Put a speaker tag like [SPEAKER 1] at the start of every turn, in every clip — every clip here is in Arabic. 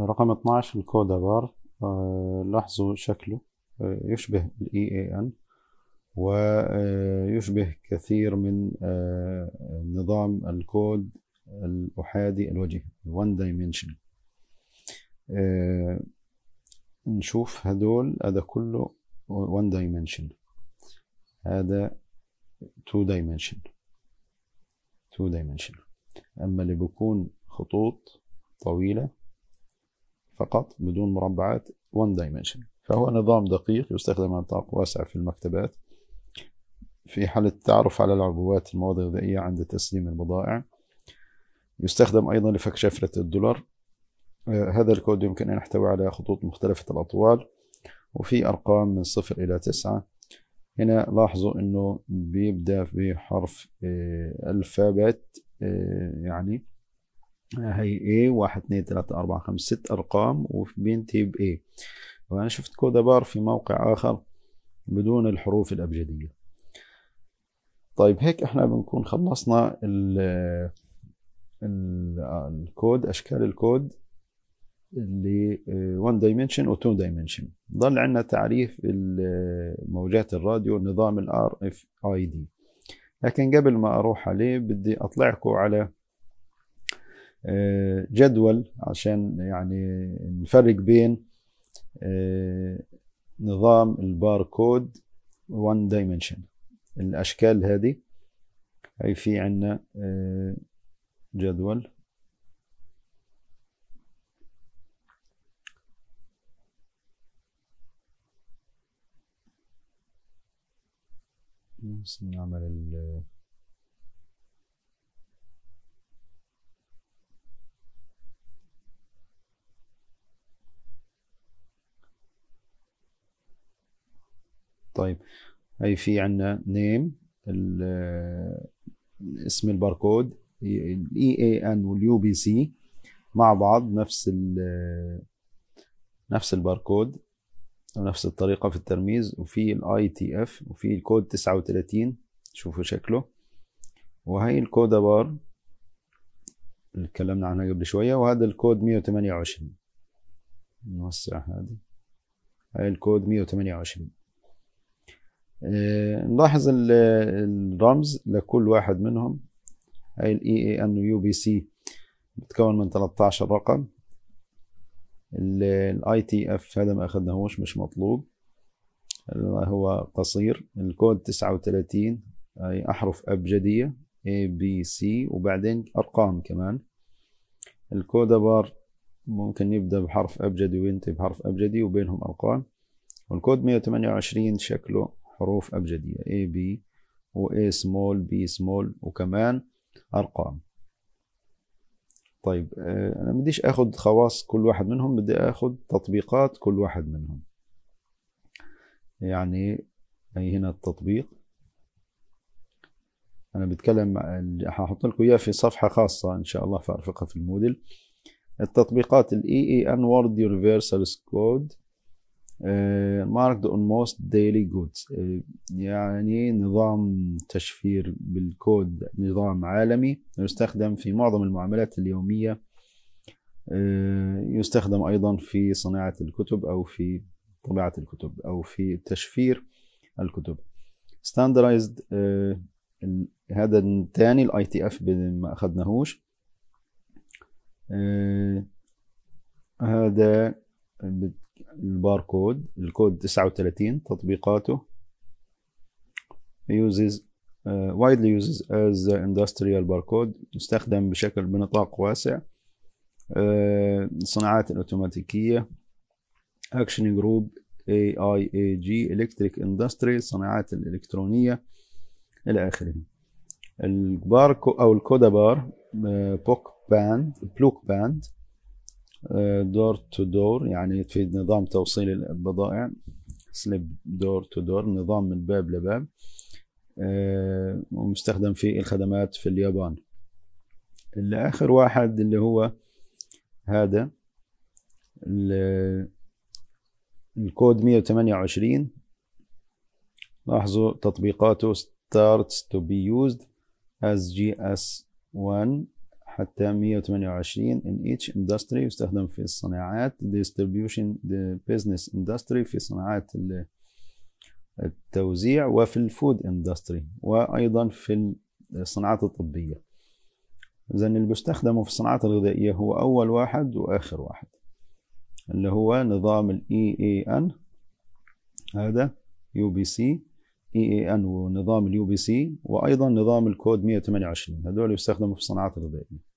[SPEAKER 1] رقم 12 الكودا بار آه، لاحظوا شكله آه، يشبه الاي اي e ان ويشبه كثير من آه، نظام الكود الأحادي الوجه وان دايمنشن نشوف هدول هذا كله وان دايمنشن هذا تو دايمنشن تو دايمنشن أما اللي بكون خطوط طويلة فقط بدون مربعات وان دايمنشن فهو نظام دقيق يستخدم على نطاق واسع في المكتبات في حالة التعرف على العبوات المواد الغذائية عند تسليم البضائع يستخدم أيضا لفك شفرة الدولار آه، هذا الكود يمكن أن يحتوي على خطوط مختلفة الأطوال وفي أرقام من صفر إلى تسعة هنا لاحظوا أنه بيبدأ بحرف آه، الفابت آه، يعني هي A واحد اتنين تلاتة أربعة خمسة ست أرقام وفي بين تيب A وأنا شفت كودا بار في موقع آخر بدون الحروف الأبجدية طيب هيك احنا بنكون خلصنا الـ الـ الكود أشكال الكود اللي 1 آه، دايمنشن و 2 دايمنشن ضل عندنا تعريف آه، موجات الراديو نظام الار اف اي دي لكن قبل ما اروح عليه بدي اطلعكم على آه، جدول عشان يعني نفرق بين آه، نظام الباركود وان دايمنشن الاشكال هذه هي في عندنا آه، جدول نعمل ال طيب هي في عندنا نيم اسم الباركود الاي اي ان e واليو بي سي مع بعض نفس نفس الباركود ونفس الطريقة في الترميز وفي الاي تي اف وفي الكود 39 شوفوا شكله وهي الكود بار اللي اتكلمنا عنها قبل شوية وهذا الكود 128 نوسع هذا هاي الكود 128 آه، نلاحظ الرمز لكل واحد منهم هاي ال ان يو بي سي بتكون من 13 رقم الاي تي اف هذا ما اخذناهوش مش مطلوب هو قصير الكود 39 اي احرف ابجديه اي بي سي وبعدين ارقام كمان الكود بار ممكن يبدا بحرف ابجدي وينتهي بحرف ابجدي وبينهم ارقام والكود 128 شكله حروف أبجدية A B و A small B small وكمان أرقام طيب آه، أنا بديش أخذ خواص كل واحد منهم بدي أخذ تطبيقات كل واحد منهم يعني أي هنا التطبيق أنا بتكلم هحط آه، لكم إياه في صفحة خاصة إن شاء الله فأرفقها في الموديل التطبيقات ال EEN Word Universal Code ماركت اون موست ديلي جودز يعني نظام تشفير بالكود نظام عالمي يستخدم في معظم المعاملات اليومية آه، يستخدم أيضا في صناعة الكتب أو في طباعة الكتب أو في تشفير الكتب ستاندرايزد آه، هذا الثاني الاي تي اف ما اخذناهوش آه، هذا الباركود الكود 39 تطبيقاته uses uh, widely uses as industrial barcode يستخدم بشكل بنطاق واسع uh, الصناعات الأوتوماتيكية اكشن جروب اي اي اي جي الكتريك اندستري الصناعات الالكترونيه الى اخره الباركو او الكودابار بار بوك باند بلوك باند دور تو دور يعني في نظام توصيل البضائع سليب دور تو دور نظام من باب لباب آه، ومستخدم في الخدمات في اليابان الاخر واحد اللي هو هذا الكود 128 لاحظوا تطبيقاته starts to be used as GS1 حتى 128 each Industry يستخدم في الصناعات Distribution the Business Industry في صناعات التوزيع وفي الفود اندستري وأيضا في الصناعات الطبية إذا اللي بيستخدم في الصناعات الغذائية هو أول واحد وآخر واحد اللي هو نظام اي EAN هذا يو بي اي EAN ونظام اليو بي سي وأيضا نظام الكود 128 هذول يستخدموا في الصناعات الغذائية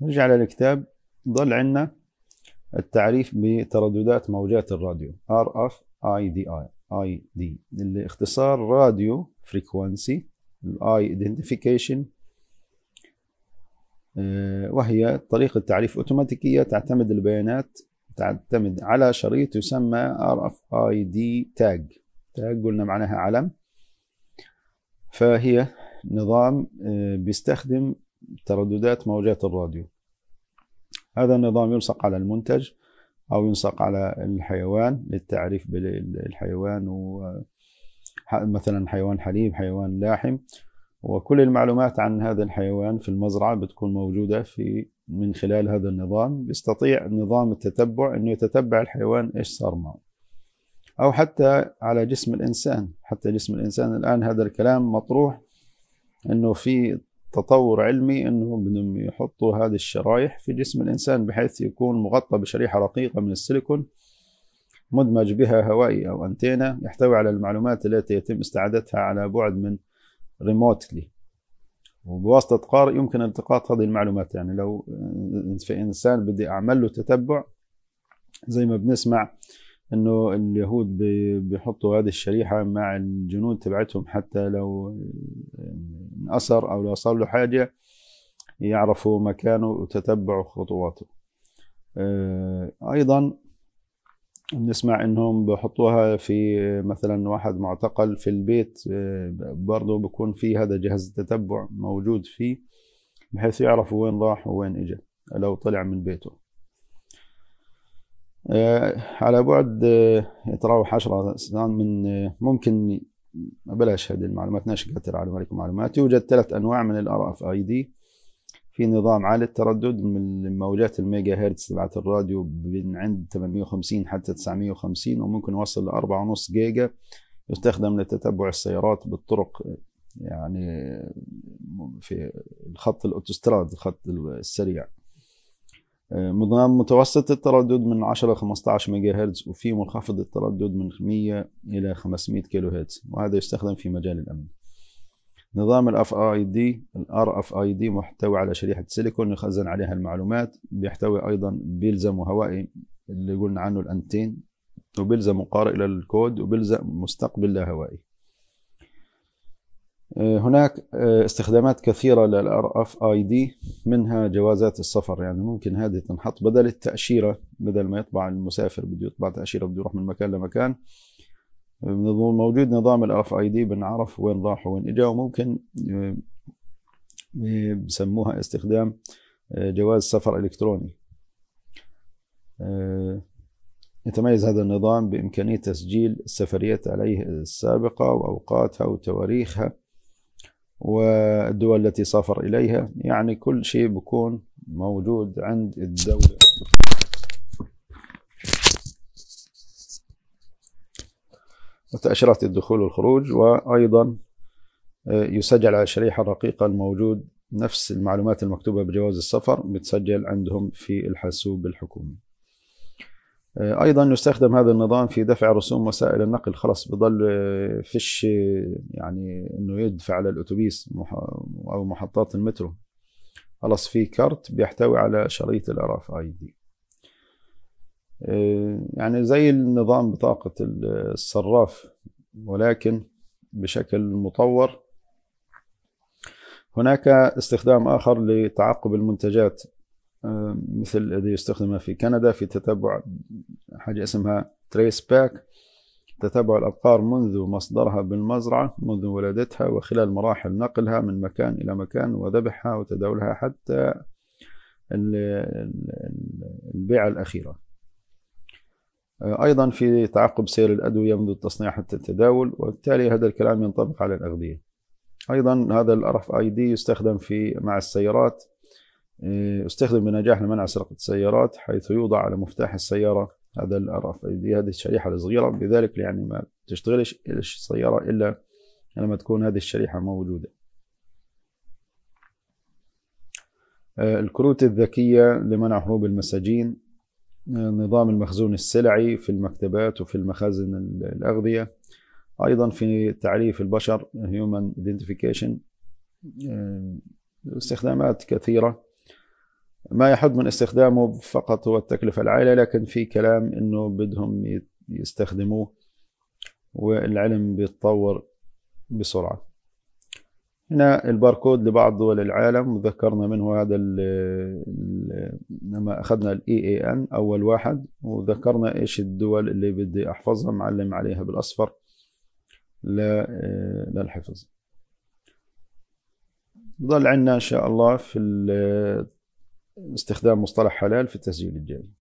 [SPEAKER 1] نرجع للكتاب ضل عندنا التعريف بترددات موجات الراديو ار اف اي دي اي اي دي اللي اختصار راديو فريكوانسي الاي ايدنتيفيكيشن وهي طريقة تعريف أوتوماتيكية تعتمد البيانات تعتمد على شريط يسمى ار اف اي دي تاج تاج قلنا معناها علم فهي نظام آه، بيستخدم ترددات موجات الراديو هذا النظام يلصق على المنتج أو ينسق على الحيوان للتعريف بالحيوان مثلا حيوان حليب حيوان لاحم وكل المعلومات عن هذا الحيوان في المزرعة بتكون موجودة في من خلال هذا النظام يستطيع نظام التتبع أنه يتتبع الحيوان إيش صار معه أو حتى على جسم الإنسان حتى جسم الإنسان الآن هذا الكلام مطروح أنه في تطور علمي انهم بدهم يحطوا هذه الشرايح في جسم الانسان بحيث يكون مغطى بشريحه رقيقه من السيليكون مدمج بها هوائي او انتينا يحتوي على المعلومات التي يتم استعادتها على بعد من ريموتلي وبواسطه قارئ يمكن التقاط هذه المعلومات يعني لو في انسان بدي اعمل له تتبع زي ما بنسمع انه اليهود بيحطوا هذه الشريحه مع الجنود تبعتهم حتى لو أثر أو لو صار له حاجة يعرفوا مكانه وتتبعوا خطواته آه، أيضا بنسمع انهم بحطوها في مثلا واحد معتقل في البيت آه، برضه بكون في هذا جهاز التتبع موجود فيه بحيث يعرفوا وين راح ووين اجى لو طلع من بيته آه، على بعد تراوح 10 سنين من ممكن بلاش هذه المعلومات ناش قاتل على عليكم معلوماتي يوجد ثلاث انواع من الار اف اي دي في نظام عالي التردد من موجات الميجا هرتز تبعت الراديو من عند 850 حتى 950 وممكن يوصل ل 4.5 جيجا يستخدم لتتبع السيارات بالطرق يعني في الخط الاوتوستراد الخط السريع نظام متوسط التردد من 10 ل 15 ميجا هرتز وفي منخفض التردد من 100 إلى 500 كيلو هرتز وهذا يستخدم في مجال الأمن نظام الار FID اي RFID محتوي على شريحة سيليكون يخزن عليها المعلومات بيحتوي أيضا بيلزم هوائي اللي قلنا عنه الأنتين وبيلزم قارئ للكود وبيلزم مستقبل لا هوائي هناك آه، استخدامات كثيرة للار اف اي دي منها جوازات السفر يعني ممكن هذه تنحط بدل التأشيرة بدل ما يطبع المسافر بده يطبع تأشيرة بده يروح من مكان لمكان موجود نظام الار اف اي دي بنعرف وين راح وين اجا وممكن آه، بسموها استخدام آه، جواز سفر الكتروني يتميز هذا النظام بإمكانية تسجيل السفريات عليه السابقة وأوقاتها وتواريخها والدول التي سافر إليها يعني كل شيء بكون موجود عند الدولة وتأشيرات الدخول والخروج وأيضا آه، يسجل على الشريحة الرقيقة الموجود نفس المعلومات المكتوبة بجواز السفر بتسجل عندهم في الحاسوب الحكومي آه، ايضا يستخدم هذا النظام في دفع رسوم وسائل النقل خلاص بضل آه، فيش آه، يعني انه يدفع على الاتوبيس او محطات المترو خلاص في كارت بيحتوي على شريط الاراف اي دي يعني زي النظام بطاقة الصراف ولكن بشكل مطور هناك استخدام آخر لتعقب المنتجات آه، مثل الذي يستخدم في كندا في تتبع حاجة اسمها تريس باك تتبع الأبقار منذ مصدرها بالمزرعة منذ ولادتها وخلال مراحل نقلها من مكان إلى مكان وذبحها وتداولها حتى البيعة الأخيرة آه، أيضا في تعقب سير الأدوية منذ التصنيع حتى التداول وبالتالي هذا الكلام ينطبق على الأغذية أيضا هذا الأرف اي دي يستخدم في مع السيارات إيه، استخدم بنجاح لمنع سرقة السيارات حيث يوضع على مفتاح السيارة هذا الار اي دي هذه الشريحة الصغيرة بذلك يعني ما تشتغلش السيارة إلا لما تكون هذه الشريحة موجودة آه، الكروت الذكية لمنع هروب المساجين آه، نظام المخزون السلعي في المكتبات وفي المخازن الأغذية أيضا في تعريف البشر Human Identification آه، استخدامات كثيرة ما يحد من استخدامه فقط هو التكلفة العالية لكن في كلام انه بدهم يستخدموه والعلم بيتطور بسرعة هنا الباركود لبعض دول العالم وذكرنا منه هذا ال لما اخذنا الاي اي e ان اول واحد وذكرنا ايش الدول اللي بدي احفظها معلم عليها بالاصفر للحفظ بضل عندنا ان شاء الله في استخدام مصطلح حلال في التسجيل الجاري